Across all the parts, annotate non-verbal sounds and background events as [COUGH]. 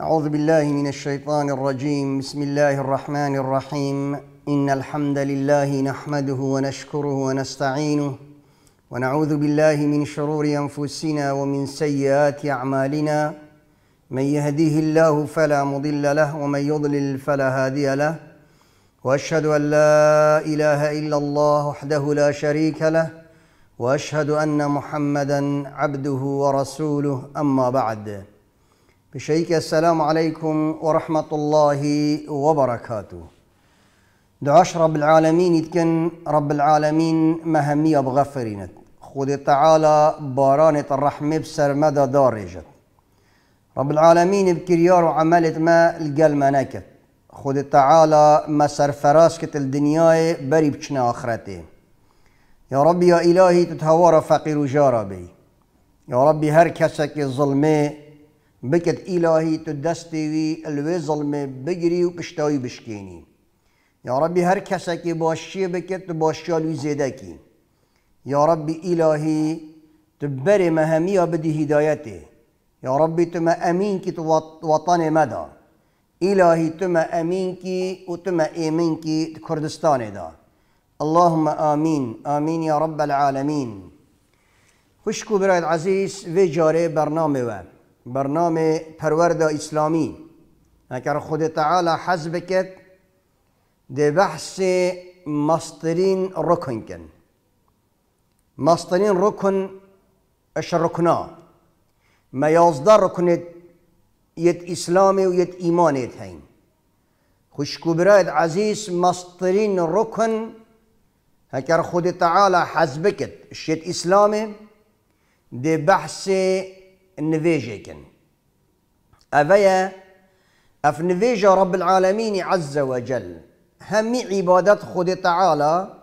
أعوذ بالله من الشيطان الرجيم بسم الله الرحمن الرحيم إن الحمد لله نحمده ونشكره ونستعينه ونعوذ بالله من شرور أنفسنا ومن سيئات أعمالنا من يهديه الله فلا مضل له ومن يضلل فلا هادي له وأشهد أن لا إله إلا الله وحده لا شريك له وأشهد أن محمدا عبده ورسوله أما بعد بشيك السلام عليكم ورحمة الله وبركاته دعاش رب العالمين يتكن رب العالمين مهمية بغفرينت خود تعالى بارانة الرحمة بسر مدى دارجت رب العالمين بكريار وعملت ما القل مناكت خود تعالى ما فراسكة الدنيا بري بشنا آخرته يا ربي يا إلهي تتهور فقير جاربي يا ربي هر كسك الظلمه بکت الهی تو دستی وی الوی ظلمه بگیری و پشتایی بشکینی یا ربی هر کسی که باشی بکت تو باشی الوی زیده کی یا ربی الهی تو بری مهمی بدی هدایته یا ربی تو ما امین کی تو وطن مدا الهی تو ما امین کی و تو ما ایمین کی کردستان دا اللهم آمین آمین یا رب العالمین خوشکو برای عزیز و جاره برنامه و برنامه پرورد اسلامی اگر خود تعالی حزب کرد ده بحث مسترین رکن کن مسترین رکن اش رکنا ما یازده رکن یت اسلام و یت ایمانیت هین براید عزیز مسترین رکن اگر خود تعالی حزب کرد شد اسلام ده بحث نفيجيكن أفيا أف نفيج رب العالمين عز وجل هم عبادات خود تعالى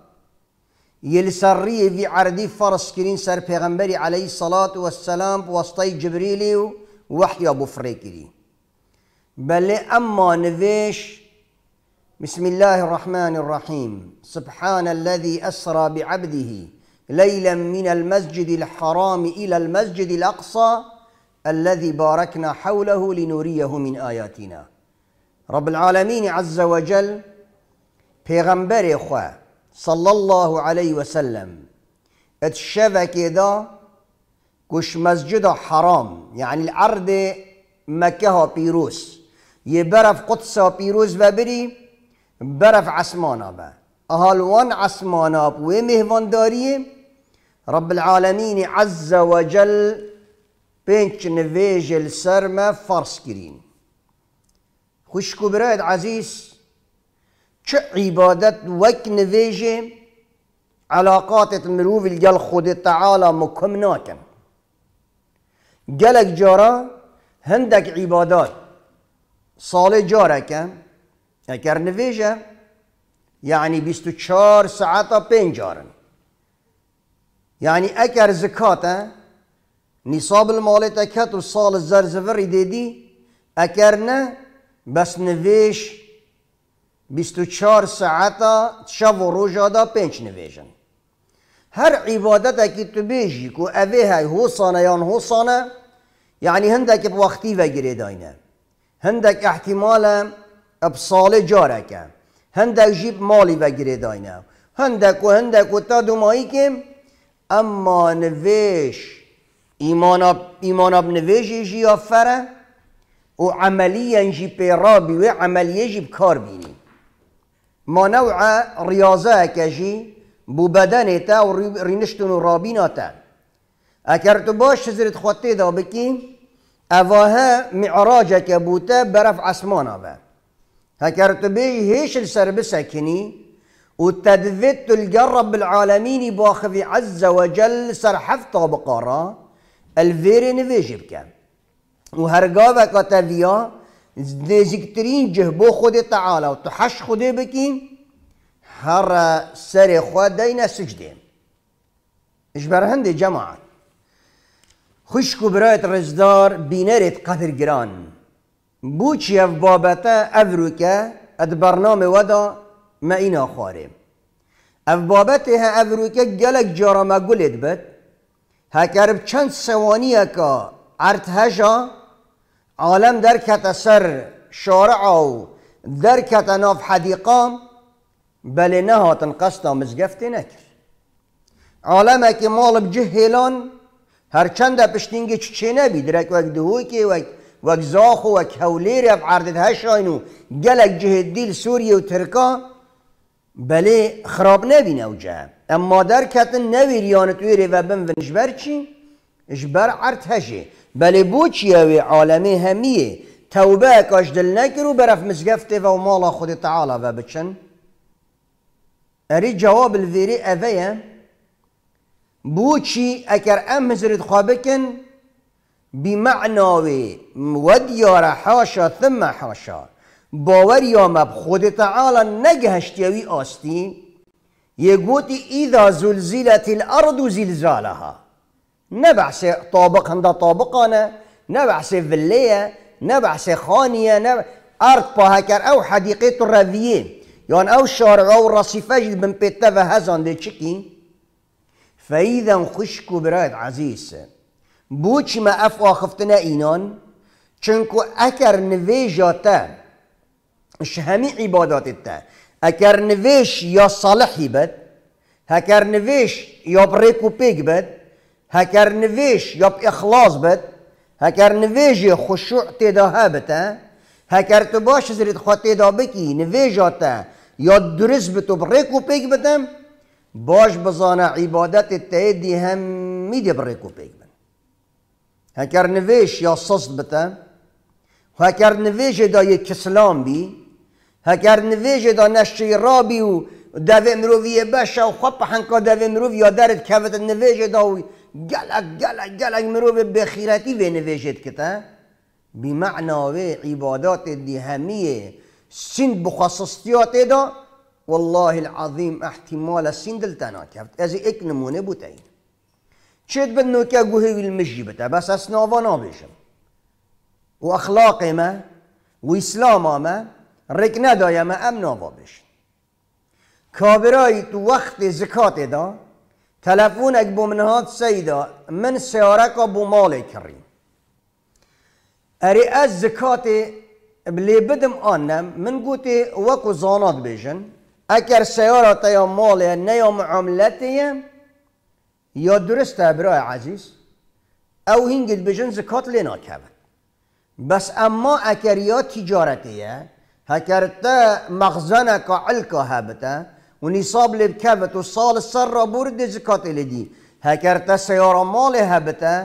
يلسري في عردي فرس كرين سر پیغمبري عليه الصلاة والسلام وسطي جبريلي وحي أبو بل أما نفيش بسم الله الرحمن الرحيم سبحان الذي أسرى بعبده ليلا من المسجد الحرام إلى المسجد الأقصى الذي باركنا حوله لنريه من آياتنا رب العالمين عز وجل پیغمبر خواه صلى الله عليه وسلم سلم ات دا گوش مسجد حرام يعني الارض مكه بيروس يبرف قدس ها پیروز برف عسمانا با وان عسمانا و مهوانداری رب العالمين عز وجل پێنج نوێژە سەرمە فەرسکرین خوشک خوش برایت عزيز چه عیبادت وك نفيجي علاقاتت مرۆڤ گەل خودی تەعالا مکم ناکەن gelek cara hindek îbadat salê careke eker nivêje yani bîst û بين saeta يعني اكر yani نصاب المال تا و سال زرزوری دیدی اگر نه بس نویش 24 ساعتا شب و روز دا پنج نویشن. هر عبادت که تو بیشی که اوه های حسانه یا حسانه یعنی هندک وقتی و گره داینه هندک احتمال ابصال جاره که هندک جیب مالی و گره داینه هندک و هندک و تا دومایی که اما نویش ایمان ایمان اب نویجی جی آفره و عملی جی پیرا و عملیه جی بکار بینی ما نوع ریاضه که جی بو بدن تا و رینشتون و رابینا تا اگر تو باش زرد خطه دا بکی اوها معراج که بوتا برف عصمان آبا اگر تو بیجی هیش سر بسکنی و تلگر الجرب با باخذ عز و سر سرحف طابقارا الویر نویجی بکن و هرگاه و ویا نزدیکترین جه بو خود تعالی و تحش خود بکیم هر سر خود دینا سجده اجبر جماعه جماعت خشک برایت رزدار بینرت قدر گران بوچی اف بابتا افرو اد برنامه ودا ما اینا خواره اف بابتا ها افرو که گلک جارما گلد بد چند چەند سەوانیەکە ئەرد عالم در کت سر شارع و کت ناف بله قصد بەلێ نکر قەستا اکی مال بجه هیلان هر چند پشتینگی چچێ چی درێک وەک دهۆکی وەک وقت زاخ و وەک رف عردت آینو و جه دیل سوریه و ترکا بەلێ خراب نبینه و اما در کتن نوی ریانت وی ریوه و چی؟ جبر عرد هجه بلی بو چیه وی عالم همیه توبه کاش دل و برف مزگفته و مالا خود تعالی و بچن اری جواب الویری اوه بو چی اگر ام بی معناوی ود ودیار حاشا ثم حاشا باور یا خود تعالی وی آستی يقول إذا زلزلت الأرض زلزالها نبعش طابق هندا طابقنا نبعش فلية نبعش خانية نبع... أرض باهكر أو حديقة الرذيين يعني أو شارع أو رصيفاج بن بيتفا هزان دي تشكي فإذا خشكو برايد عزيز بوش ما أفوا خفتنا إينان چنكو أكر نفيجاتا شهمي عبادات التا اگر نویش یا صالحی بد اگر نویش یا بریکو پیگ پیک بد اگر نویش یا اخلاص بد اگر نویش خشوع تیدا بتا اگر تو باش زرید خواه تیدا بکی نویجاتا یا درست بتو بریکو پیک بدم باش بزانه عبادت تیدی هم میده بریکو پیگ پیک اگر نویش یا صصد بتا اگر نویش دا یک کسلام بی نویج دا نشری رابی و دو امروی بش و خب حنکا دو امروی یا کفت نویج دا و گەلک به بخیرتی مرۆڤ بێخیرەتی کته؟ نوێژێت کتە عبادات عیباداتێ دیهەمیە سند بخواستیا دا والله العظیم احتیمالە سندلتە ناکەوت ئەزی ئێک نمونە بوتین چید بن نوکە گوهێوی بتا بس بەس ئەسناوا نابێژم و ما و اسلام ما رک ندایم ام ناوا بشین کابرای تو وقت زکات دا تلفون اک بومنهاد سیدا من سیارکا مال کریم اری از زکات بلی بدم آنم من گوتی وکو زانات بیشن. اگر سیاره یا مال نه یا یا درست برای عزیز او هنگید بیشن زکات لینا کبه بس اما اگر یا تجارتیه هكرتا مخزنة كعلكا هابتا ونصاب لبكابت وصال السر بورد زكات لدي هكرتا سيارة مالي هابتا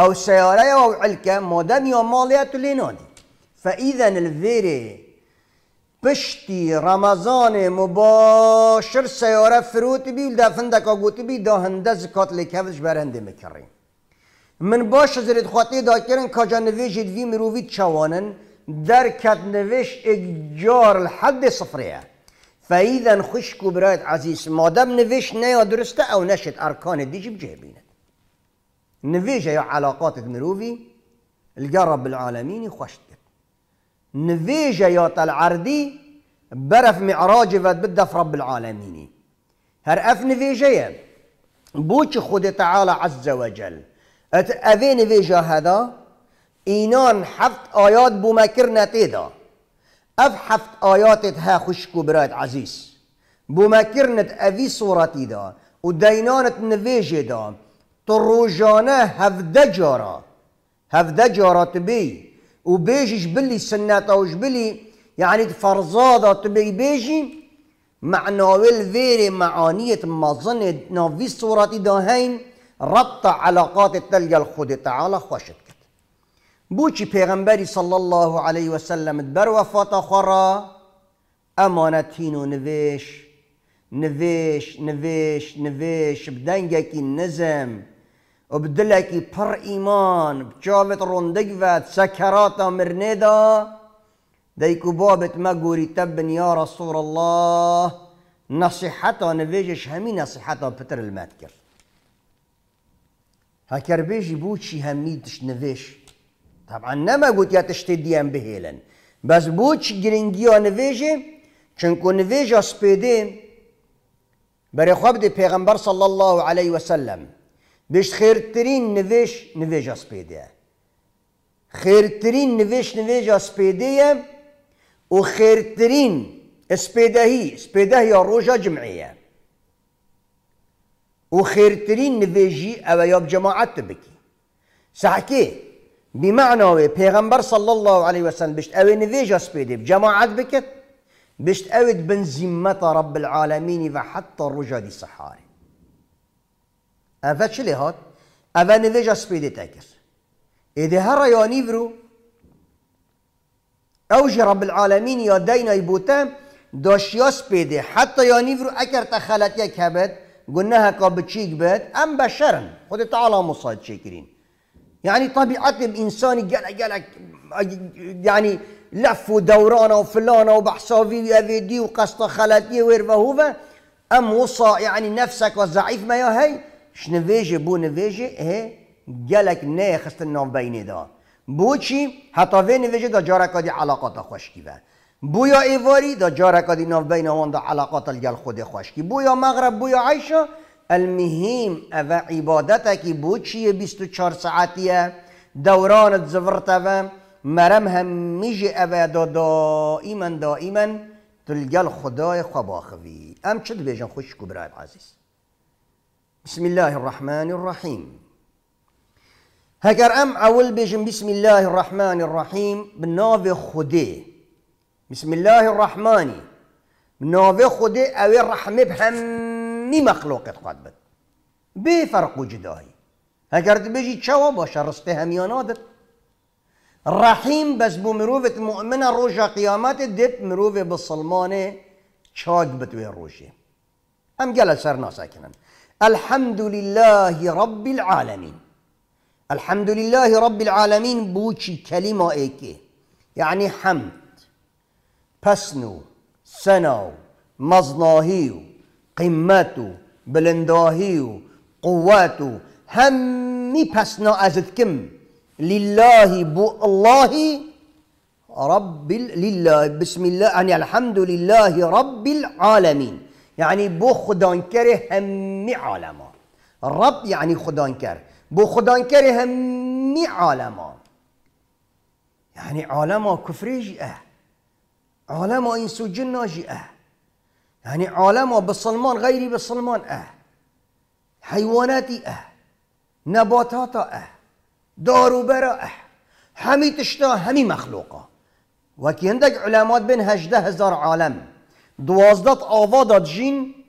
أو سيارة أو علكا مادام يا مالي تليناني فإذا الفيري بشتي رمضان مباشر سيارة فروت بي ولدفندك أقوت بي دا هنده زكات لكافش برهنده مكرين من باش زرد خاطي دا كرن كاجا نويجد في مروفي تشوانن دركت نوش اجار لحد صفرها فاذا خشكو برايت عزيز ما دام نوش نيا درسته او نشت اركان الديج بجيبين نوش يا علاقات مروفي الجرب العالمين خشت نويجا يا العردي برف معراج فد بدف في رب العالمين هر اف نويجا بوش خود تعالى عز وجل ات افي نويجا هذا اینان هفت آیات بومکر نتیدا اف هفت آیاتت ها خوشکو برایت عزیز بومکر نت اوی صورتی دا و دینانت نویجه دا تو روزانه هفده جارا هفده جارا بی و بیجش بلی سنت اوش بلی یعنی فرزادا تبی بیجی معناوی الویر معانیت مظن نوی صورتی دا هین ربط علاقات تلگل خود تعالی خوشت بوچی پیغمبری صلی الله علیه و سلم بر وفات خورا امانتین و نویش نویش نویش نویش بدنگکی نزم و بدلکی پر ایمان بچاوت رندگ وید سکراتا مرنه دیکو بابت ما گوری تبن یا رسول الله نصیحتا نویجش همی نصیحتا پتر المد کرد هکر بیجی بوچی همی دش نویش طبعا نمگوت قلت یا دیان بهیلن بس بوچ گرنگیا نویجه چونکو نویجه سپیده برای خواب دی پیغمبر صلی الله علیه وسلم ترین خیرترین نویش نویجه خیر خیرترین نویش نویجه سپیده و خیرترین سپیدهی سپیدهی روجا جمعیه و خیرترین نویجی او یاب جماعت بکی صحکی بمعنى وي پیغمبر صلى الله عليه وسلم بشت اوي نذيجا سبيدي بجماعات بكت بشت اوي بن رب العالمين وحتى الرجا دي سحاري افتش لي هات افا نذيجا سبيدي تاكر اذا هر يوني برو اوج رب العالمين يا دينا يبوتام داشت سبيدي حتى يوني برو اكر تخلت يا كبت قلناها قابت شيك بيت ام بشرن خد تعالى مصاد شكرين یعنی طبیعت بانساني قال قال يعني لف ودورانه وفلانه وبحسابي و وقصه و ويرفا هوفا ام وصى يعني نفسك والضعيف ما يا هي شنفيجي بو نفيجي هي قالك نه خست النوم بيني دا بوچی حتی وی نویجه دا جارکادی علاقات خوشکی و بویا ایواری دا جارکادی ناو بین آن دا علاقات الگل خود خوشکی بویا مغرب بویا عیشا المهم و عبادتك بوچی 24 ساعتیه دوران زورتا و مرم همیشه او دا دائما دائما تلگل خدای خباخوی ام چه دو بیجن خوش برای عزیز بسم الله الرحمن الرحيم هكر ام اول بيجم بسم الله الرحمن الرحيم بناو خدي بسم الله الرحمن بناو خدي اوه رحمه بهم نی مخلوقت خواد بد بی فرق و جدایی اگر بجی چوا باشه رسته آدت رحیم بس بو مروفت مؤمنه روشا قیامت دت مروف بسلمان چاک بتوی روشه ام گل سر ناساکنن الحمد لله رب العالمين الحمد لله رب العالمين بوشي كلمة ايكي يعني حمد پسنو سنو مزناهيو قمته و قواتو همي بسنا أزدكم ازت لله بو الله رب لله بسم الله يعني الحمد لله رب العالمين يعني بو خدانكر همي عالما رب يعني خدانكر بو خدانكر همي عالما يعني عالما كفري جئه عالما انسو جنا جئه يعني عالمه بالسلمان غيري بالسلمان اه حيواناتي اه نباتاتا اه برا اه همي تشتا همي مخلوقه وكي عندك علامات بين هجده هزار عالم دوازدات آفادات جين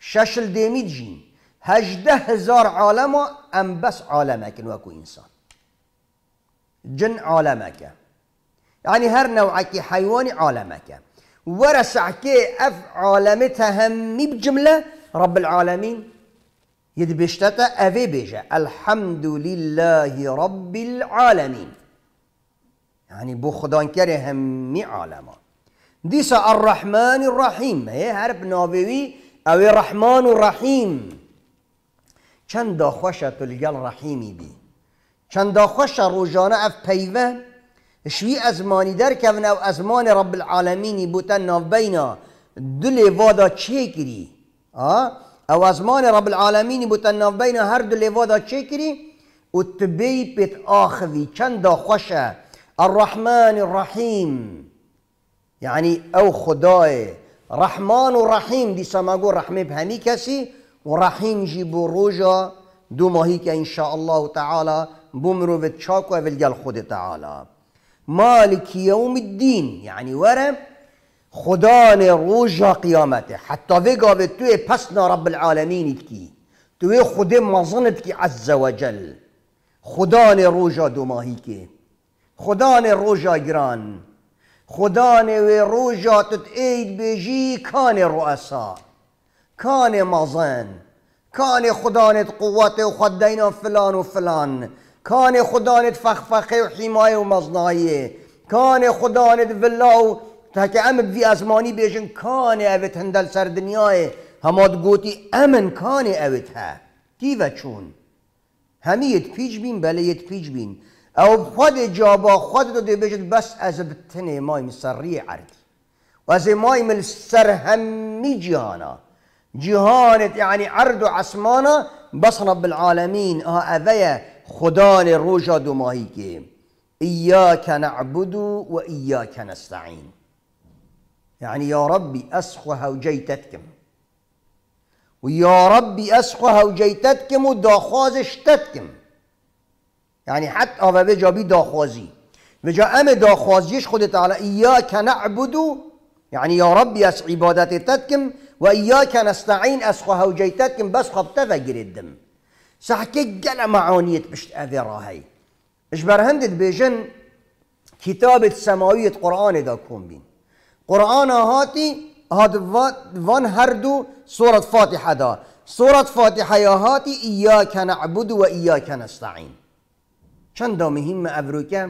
ششل ديميت جين هجده هزار عالم ام بس عالمك وكو انسان جن عالمك يعني هر نوعك حيواني عالمك ورسع كي اف عالمتها همي بجمله رب العالمين يدبشتتا افي بيجا الحمد لله رب العالمين يعني بو خدان كري همي عالما ديسا الرحمن الرحيم هي هرب نابوي او الرحمن الرحيم چند خوشت الگل بي بی چند خوش روزانه اف پیوه شوی ازمانی در کون او ازمان رب العالمینی بوتن ناف بینا دل وادا چه کری او ازمان رب العالمینی بوتن ناف بینا هر دل وادا چه کری او تبی پت آخوی چند خوشه الرحمن الرحیم یعنی او خدای رحمان و رحیم دی سماگو رحمه به همی کسی و رحیم جی بو روژا دو ماهی که انشاءالله تعالی بمرو و چاکو و گل خود تعالی مالك يوم الدين يعني ورا خدان نه قيامته حتى حتی بتوي بسنا رب العالمين کی توي خدم مزنت کی عز وجل خدان روجا روزا دو ماهی کی خدان نه روزا گران خدا نه و روزا تت كان خدانة قوته وخدينا فلان وفلان کان خدانت فخفخه و حیمای و مزنایه کان خدانت ولا و که ام بی ازمانی بیشن کان اوی هندل سر دنیای هماد گوتی امن کان اوت ها تی و چون همیت پیج بین بله یت بین او خود جابا خود داده بیشن بس از بتنه مایم سری عرد و از مایم سر همی جهانا جهانت یعنی عرد و عصمانا بس رب العالمین اویه خدا لە ڕۆژا دۆماهیکێ ئیاکە نەعبود و و ئیاکە نەستعین يعني يا ربي أسخو و ويا ربي أسخو هوجيتتكم وداخوازش کم يعني حتى آوه بجا بي داخوازی بجا أم داخوازيش خد تعالى إياك نعبد يعني يا ربي أس عبادتتكم وإياك نستعين أسخو هوجيتتكم بس خبتفا الدم سحكيك قلا معونيت بشت أذي راهي إجبر هندت بيجن كتابة سماوية قرآن دا كون بين قرآن هاتي هاد فان هردو سورة فاتحة دا سورة فاتحة يا هاتي إياك نعبد وإياك نستعين دا مهمة أبروكا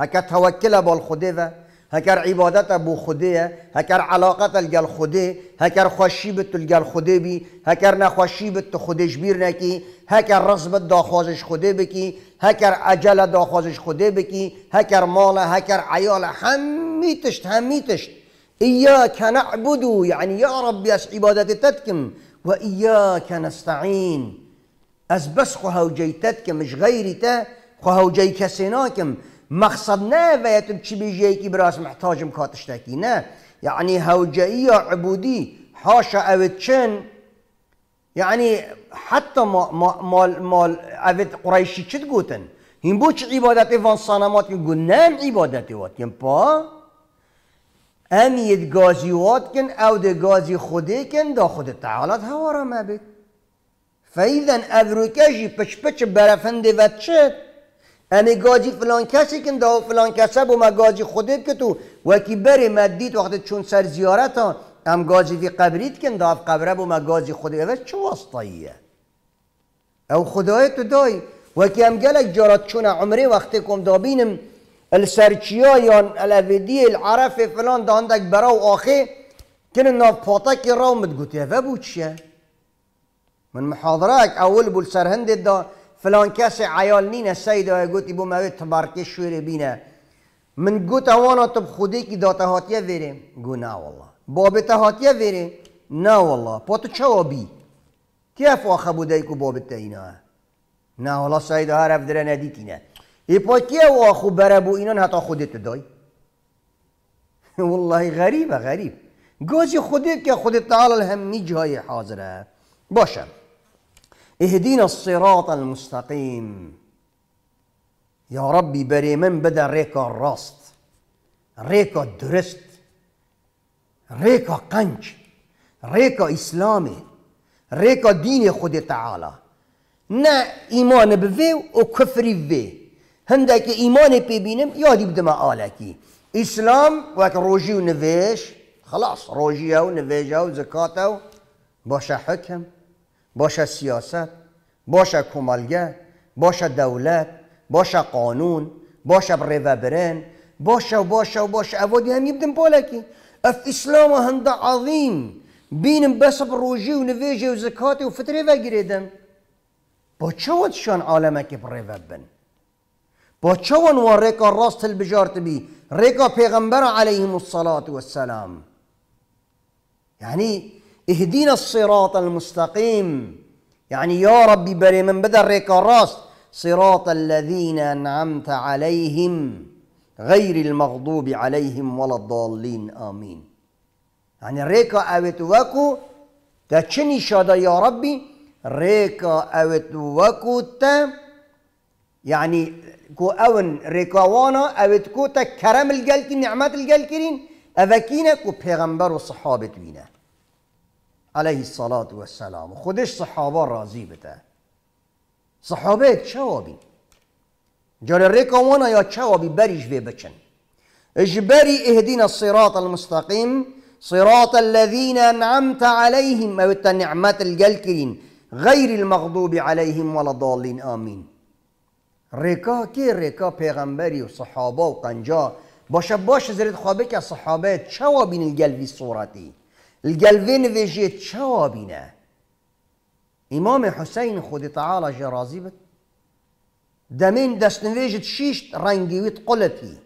هكا توكل بالخدفة هکر عبادت بو خوده هکر علاقت الگل خوده هکر خوشی به الگل خوده بی هکر نخوشی به تو خودش بیر نکی هکر داخوازش خوده بکی هکر عجل داخوازش خوده بکی هکر مال هکر عیال همیتشت همیتشت همی تشت ایاک نعبدو یعنی یا ربی از عبادت تدکم، و ایاک نستعین از بس خواهو جیتت که مش غیری تا خواهو جی کسی ناکم مقصد نه ویتم چی بیجه کی براس محتاجم کاتشتکی نه یعنی هوجایی یا عبودی حاشا اوید چن یعنی حتی مال مال اوید قریشی چی گوتن هیم بو چی عبادتی وان صنمات گو نم عبادتی وات یم یعنی پا امید گازی وات کن او ده گازی خودی کن دا خود تعالت هوا را مبید فیدن ابروکشی پچ پچ برافند وچت امی گاجی فلان کسی که دا فلان کسه بوم گاجی خودت که تو وکی بری مدید وقت چون سر زیارت ها ام گاجی دی قبریت کن دا قبره بوم گاجی خودت چه واسطاییه او خدای تو دای وکی ام گلک جارات چون عمره وقتی کم دابینم السرچیا یا الویدی العرف فلان داندک و آخه کن ناف پاتک راو مدگوتی و بود چیه من محاضره اول بول سرهند دا فلان کس عیال نینه سیده گوتی بو موی تبرکی شویر بینه من گوت اوانا تب خودی کی داتا هاتیه ویره گو نه والله بابتا هاتیه ویره نه والله پا تو چوا بی کیف آخه بوده ای که بابتا اینا نه والله سیده هر دره ندیتی نه ای پا که او آخو بره بو اینان حتا خودت دای [LAUGHS] والله غریبه غریب گازی خودی که خودت تعالی هم جای حاضره باشم اهدنا الصراط المستقيم يا ربي بري من بدا ريكا راست ريكا درست ريكا قنج ريكا اسلامي ريكا ديني خود تعالى نا ايمان بفي و کفری به هنده ايمان ایمان پی بینم یادی بدم اسلام وك روجي و خلاص روجيه و نویجه و زکاته و باشه سیاست باشه کمالگه باشه دولت باشه قانون باشه ریوه باشه و باشه و باشه اوادی هم بالا که اف اسلام هنده عظیم بینم بس و و و وفتری و با ودشان شان که بره وبن با چه و ریکا راست البجارت بی؟ ریکا پیغمبر الصلاه الصلاة السلام. یعنی اهدنا الصراط المستقيم يعني يا ربي بري من بدر ريك الراس صراط الذين أنعمت عليهم غير المغضوب عليهم ولا الضالين آمين يعني ريكا وكو تشني شادا يا ربي ريكا وكو تا يعني كو أون اوت كو تا كرم الجلكي نعمات الجلكرين كينا كو بيغمبر وصحابة بينا عليه الصلاة والسلام خودش صحابه راضي بده صحابه چوابی جار ریکامانا يا چوابی بريش وی بچن اجبري اهدنا الصراط المستقيم صراط الذين انعمت عليهم او نعمت الجلكرين غير المغضوب عليهم ولا الضالين آمين ريكا كي ريكا پیغمبري وصحابة وقنجا باشا باشا زرد خوابك که صحابه چوابین الجلبي صورتی الجلفین نویجه چوا بینه امام حسین خود تعالی جرازی بد دمین دست نویجت شیشت رنگیویت قلتی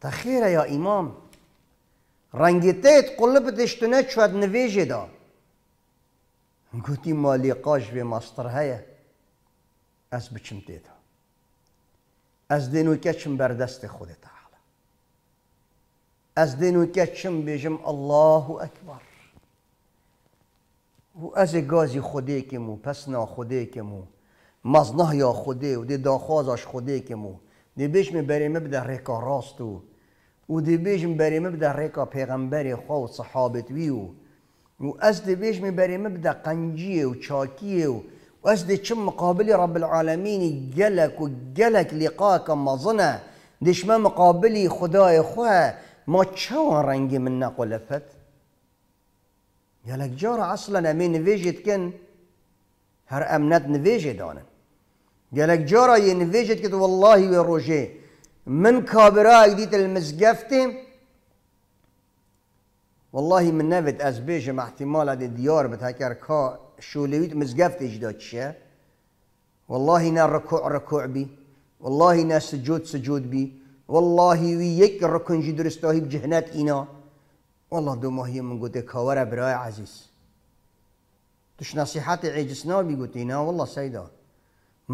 تخیره یا یا امام رنگیتیت قلبت اشتنه چود نویجه دا گوتی مالی قاش به ماستر از بچم دیده از دینو کچم بردست خودتا از دینو کچم بیجم الله اکبر و از گازی خودی که مو پس نا خوده که مو مزنه یا خودی و دی داخوازش خودی که مو دی بیشم بریمه بده ریکا راستو و دی بیشم بریمه بده ریکا پیغمبری خواه و صحابت ویو و از دی بیشم بریمه بده قنجی و چاکی و و از دی چم مقابل رب العالمین گلک و گلک لقاک مزنه دشمن مقابلی خدای خواه ما چون رنگی من نقلفت يلك جارة اصلا امي نفيجت كن هر امنت نفيجي دانا يلك جارة ينفيجت كت والله يا روجي من كابرا ديت المزقفتي والله من نفت از بيجم احتمال هذه ديار بتهكر كا شولويت مزقفتي جدا شا والله نا ركوع ركوع بي والله نا سجود سجود بي والله ويك ركنجي درستاهي بجهنات إنا والله دو ما هي من قلت كاورا براي عزيز تش نصيحات عجسنا بيقلت إنا والله سيدا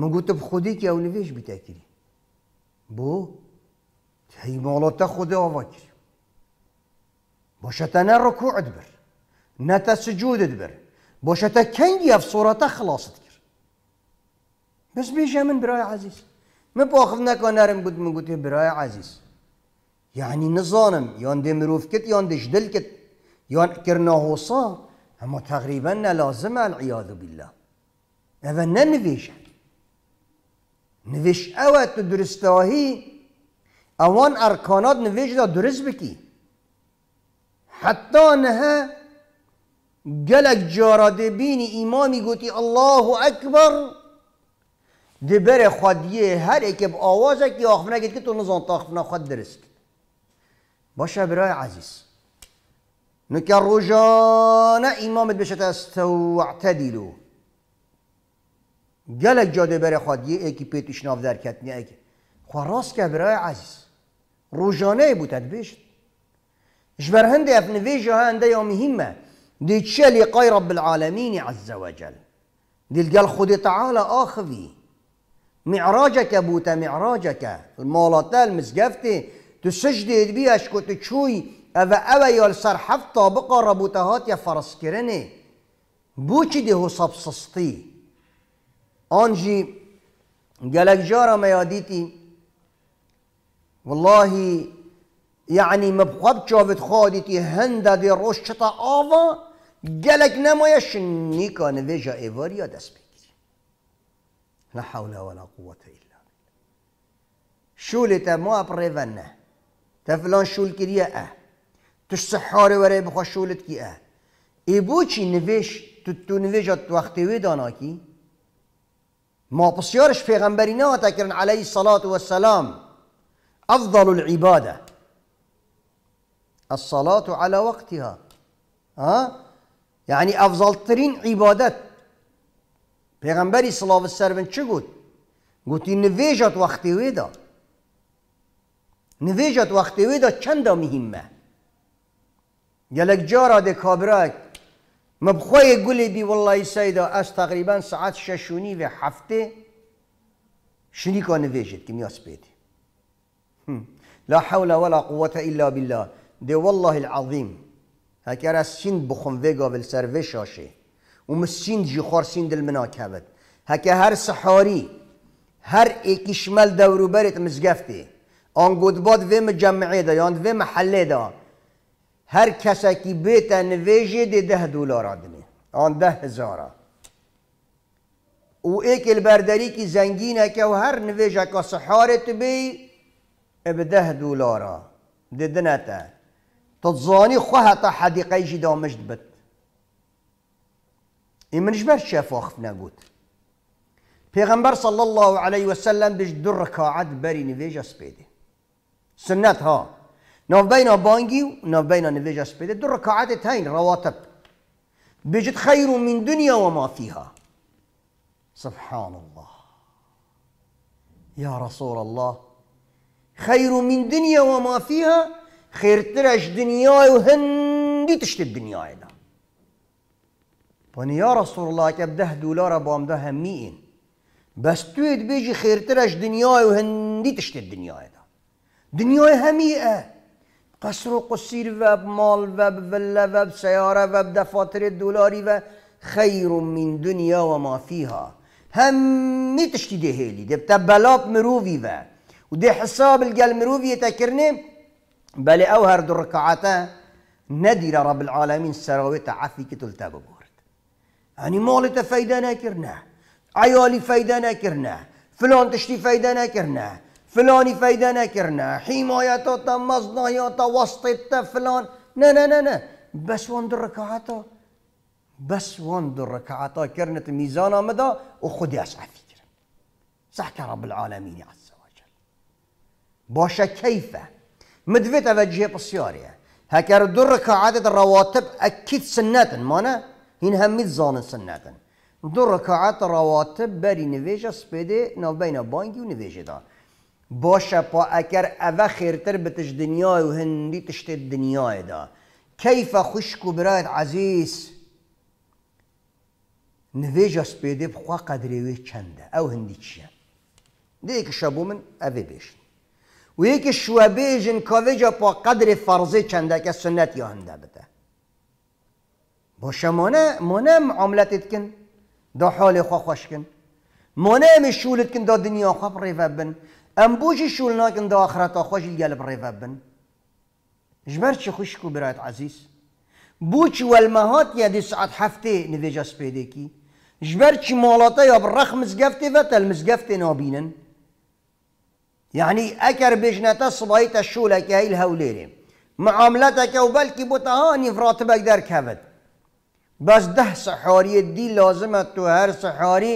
من قلت بخديك يا ولفيش بتاكري بو هي مالتا خدا وفاكري بوشتنا ركوع دبر نتا سجود دبر بوشتا كنجي في صورة خلاص تكر بس بيجي من براي عزيز میپاخف نکانرم بود من گوتی برای عزیز یعنی نزانم یان دی مروف کت یان دیش دل کت یان کرنا حوصا اما تقریبا نلازم العیاذ بالله او ننویشه نویش اوه تو درستاهی اوان ارکانات نویش دا درست بکی حتی نه گلک جارا بینی ایمامی گوتی الله اکبر دی بره خودیه هر ایک با آوازه که آخف نگید که تو نزان خود درست باشه برای عزیز نکر روزانه ایمامت بشه تستو اعتدیلو گلک جاده بره خودیه ایکی پیتش ناف در کتنی ایکی خواه راست که برای عزیز روزانه بودت بیشت جبر هنده افنویجه هنده یا مهمه دی چه لقای رب العالمین عز وجل دی خود خود تعالی معراجك بوتا معراجك المولاتا المسجفتي تسجدي بي اشكو تشوي اذا اوا يال سرحف طابقة ربوتهات يا كرني بوچي دي هو سبسستي آنجي قالك جارة ما ياديتي والله يعني ما بخاب شافت خادتي هندا دي روش شطا آوا قالك نمايش نيكا نفيجا إيفاريا دسبي لا حول ولا قوة إلا بالله مو اللي تمو أبريفنا تفلان شو الكريا أه تش سحاري وري بخوا شو لتكي أه إبوشي نفيش تتو نفيجت وقتي ويداناكي ما بسيارش غنبرينا تكرن عليه الصلاة والسلام أفضل العبادة الصلاة على وقتها ها آه؟ يعني أفضل ترين عبادت پیغمبری صلاح سرون چه گفت؟ گوتی نویجات وقتی ویدا نویجات وقتی ویدا چند مهمه گلک جارا ده کابرک مبخوای گلی بی والله سیدا از تقریبا ساعت ششونی و هفته شنی که نویجت که میاس پیدی لا حول ولا قوة الا بالله ده والله العظیم هکر از چین بخون ویگا ول سر وشاشه و مسین جی خورسین دل منا کبد هکه هر سحاری هر اکیشمل دورو برت مزگفتی آن گودباد و مجمعی دا یاند و محله دا هر کسی کی بیت نویجه ده ده دولار آدنه آن ده هزاره و ایک البرداری که زنگینه که و هر نویجه که تو بی اب ده دولارا ده تا تتزانی خواه تا حدیقه جی دامشت بد إمن جبر شاف خف نەگوت پێغەمبەر صلى الله عليه وسلم بج در ڕکعات بري نيفيجا سبيدي. سنەت ها بينا بانجي ونوف بينا نيفيجا سبيدي در ڕکعاتێت تاين رواتب بجد خير من دنيا وما فيها سبحان الله يا رسول الله خير من دنيا وما فيها خير ترش دنيا وهندي تشتي الدنيا بني يا رسول الله که ده دولار بام ده همين بس توید بيجي خیرترش دنیای و هندی تشت دنیای دا دنیای هميئة قصر قصير وب مال وب فيلا وب سيارة وب دفاتر دلاری و خير من دنيا وما فيها هم تشتي تشتی ده هیلی ده بتبلاب مرووی و و حساب الگل مروفي تكرني بل اوهر دركعته ندير رب العالمين سراویت عفی که تلتبه يعني مولت فايدة ناكرنا عيالي فايدة ناكرنا فلان تشتي فايدة ناكرنا فلاني فايدة ناكرنا حماية تمزنا وسط فلان نا نا نا نا بس واند ركعتا بس واند ركعتا كرنة ميزانا مدى وخد يسعى فكرة صحك رب العالمين عز وجل باشا كيف مدفت أفجه بسيارية هكذا در ركعتا الرواتب أكيد سنات مانا هین همیت زان سنتن دو رکعت رواتب بری نویجه سپیده بین بانگی و نویجه دا باشه پا اگر او خیرتر بتش دنیای و هندی تشت دنیای دا کیف خوشکو برایت عزیز نویجه سپیده بخوا قدریوی چنده او هندی چیه دیگه که شبو من اوه بیشن و یک شوابیجن کاویجا پا قدر فرضی چنده که سنت یا هنده بده باشه مانا مانا معاملتت كن دا حال خواه خوش کن مانا امی شولت کن دا دنيا خواه بريفاب بن ام بوشی شولنا کن دا آخرتا خوش الجال بريفاب بن جمر چه خوش کو برایت عزیز بوچ والمهات یا دی ساعت هفته نویجاس پیدا کی جبر چی مالاتا یا برخ مزگفته و تل مزگفته نابینن يعني أكر بجنة هیل هولیره معاملتا که و بلکی بوتا ها راتبك دار کهود بس ده سحاري دي لازمة تو هر سحاري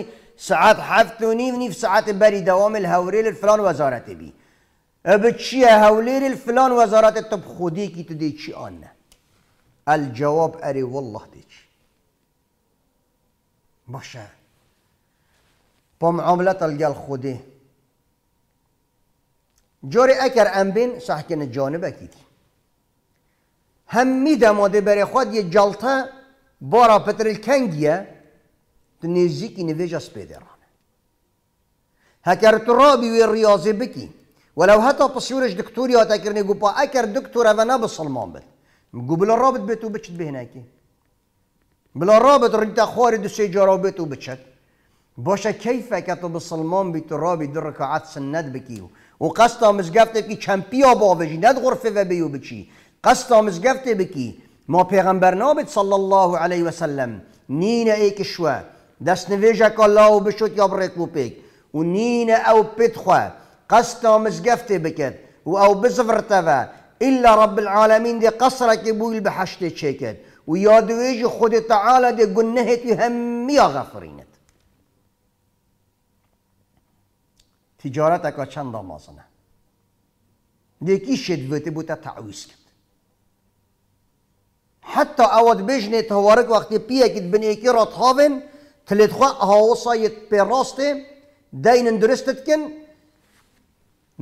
ساعت حفت و نيف نيف ساعت بري دوام الهوري للفلان وزارة بي بتشي هولي للفلان وزارة الطب خودي كي تدي تشي آنا الجواب أري والله ديش باشا بمعاملة الجال خودي جوري أكر أم بين صح كان الجانب أكيد هم ميدا مودي بري خود يجلطه بارا پتر الکنگیا تنیزیکی نیجا سپیدران هکر ترابی و ریاضه بکی ولو هتا پسیورش دکتوری آتا کرنی اکر پا اکر دکتور بسلمان بل گو بلا رابط بیتو بچت نکی بلا رابط رنیتا خواری دو سی جارو بیتو بچت باشا کیف اکتا بسلمان بیتو رابی در رکاعت سند بکیو و قصد از گفته بکی ند غرفه و بیو بچی قصد آمز گفته ما پیغمبر نابد صلی الله علیه و سلم نین ای دس دست نویجه کلاو بشد یا برک بو پیک و نین او پدخوا قصتا مزگفته بکد و او بزفرتوا إلا رب العالمين دي قصرك بويل بحشت تشيكت ويا دويج خود تعالى دي قنهت يهم يا غفرينت تجارتك چند مازنه دي كيشت بوتا تعويسك حتى اوت بجنه توارک وقت پیه کت بن ایکی را تخاون تلید خواه هاوسا یت پر راسته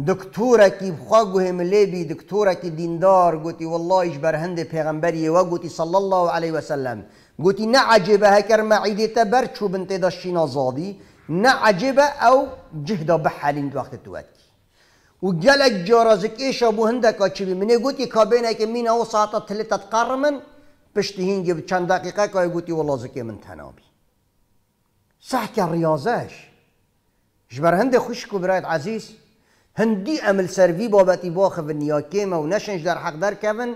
دكتورة كي بخاقهم مليبي دكتورة كي ديندار قوتي والله إجبر هند بيغمبري وقوتي صلى الله عليه وسلم قوتي نعجب هكر ما عيدي بنت دا أزادي زادي نعجب أو جهدا بحالين وقت تواتي وقالك جارازك إيش أبو هندك أتشبي مني قلتي كابينك مين أو ساعة تلتة قرمن پشتی هینگی چند دقیقه که گوتی والله زکی من تنابی صح که ریاضش جبر هند خوش کو عزيز عزیز هندی عمل باباتي بابتی باخ و نیاکیم و نشنج در حق در کون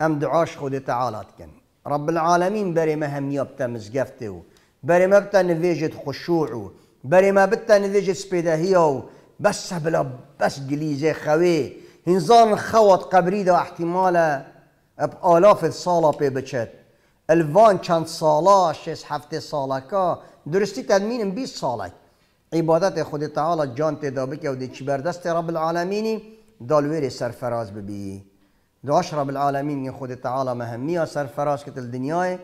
ام دعاش خود تعالات کن رب العالمین بری مهم هم مزگفته و بری ما نویجت خشوع خشوعو بری ما نویجت سپیدهی و بس بلا بس گلیزه خوی هنزان خوت قبری احتمالا اب آلاف سالا پی بچد الوان چند سالا شش هفته که درستی تدمینم 20 سالک عبادت خود تعالی جان تدا بکه و دیچی بردست رب العالمینی دالویر سرفراز ببی داش رب العالمین خود تعالی مهمی سرفراز کتل دنیای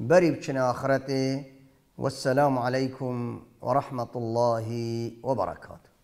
بری بچن آخرته والسلام و ورحمة الله وبركاته